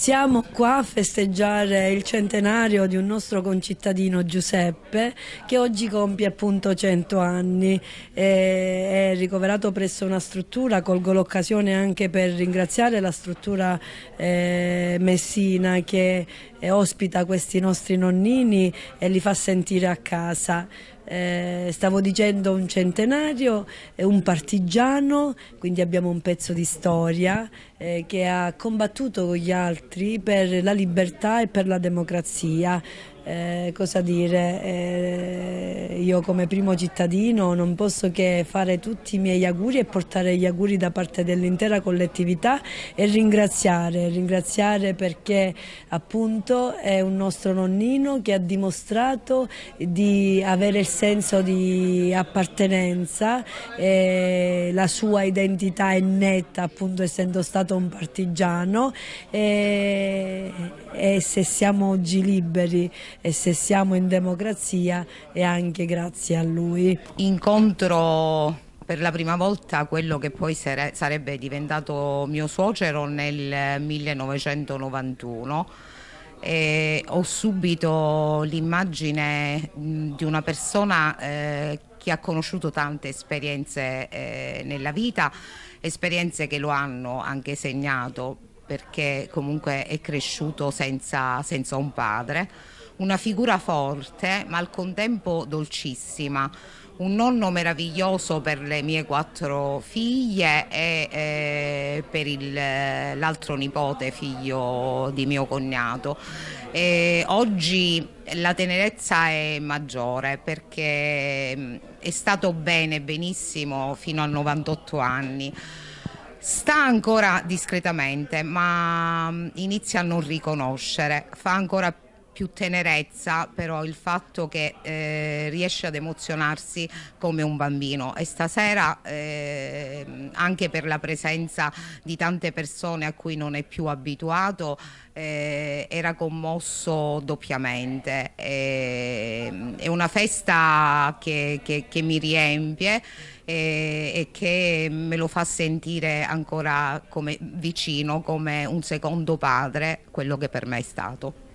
Siamo qua a festeggiare il centenario di un nostro concittadino Giuseppe che oggi compie appunto 100 anni. è ricoverato presso una struttura, colgo l'occasione anche per ringraziare la struttura eh, Messina che e ospita questi nostri nonnini e li fa sentire a casa. Eh, stavo dicendo un centenario, un partigiano, quindi abbiamo un pezzo di storia eh, che ha combattuto con gli altri per la libertà e per la democrazia. Eh, cosa dire, eh, io come primo cittadino non posso che fare tutti i miei auguri e portare gli auguri da parte dell'intera collettività e ringraziare, ringraziare perché appunto è un nostro nonnino che ha dimostrato di avere il senso di appartenenza, eh, la sua identità è netta appunto essendo stato un partigiano e se siamo oggi liberi e se siamo in democrazia è anche grazie a lui. Incontro per la prima volta quello che poi sarebbe diventato mio suocero nel 1991. E ho subito l'immagine di una persona eh, che ha conosciuto tante esperienze eh, nella vita, esperienze che lo hanno anche segnato perché comunque è cresciuto senza, senza un padre, una figura forte ma al contempo dolcissima, un nonno meraviglioso per le mie quattro figlie e eh, per il, l'altro nipote figlio di mio cognato. E oggi la tenerezza è maggiore perché mm, è stato bene, benissimo fino a 98 anni. Sta ancora discretamente, ma mm, inizia a non riconoscere, fa ancora più più tenerezza però il fatto che eh, riesce ad emozionarsi come un bambino e stasera eh, anche per la presenza di tante persone a cui non è più abituato eh, era commosso doppiamente. Ehm, è una festa che, che, che mi riempie eh, e, che me lo fa sentire ancora come vicino, come un secondo padre, quello che per me è stato.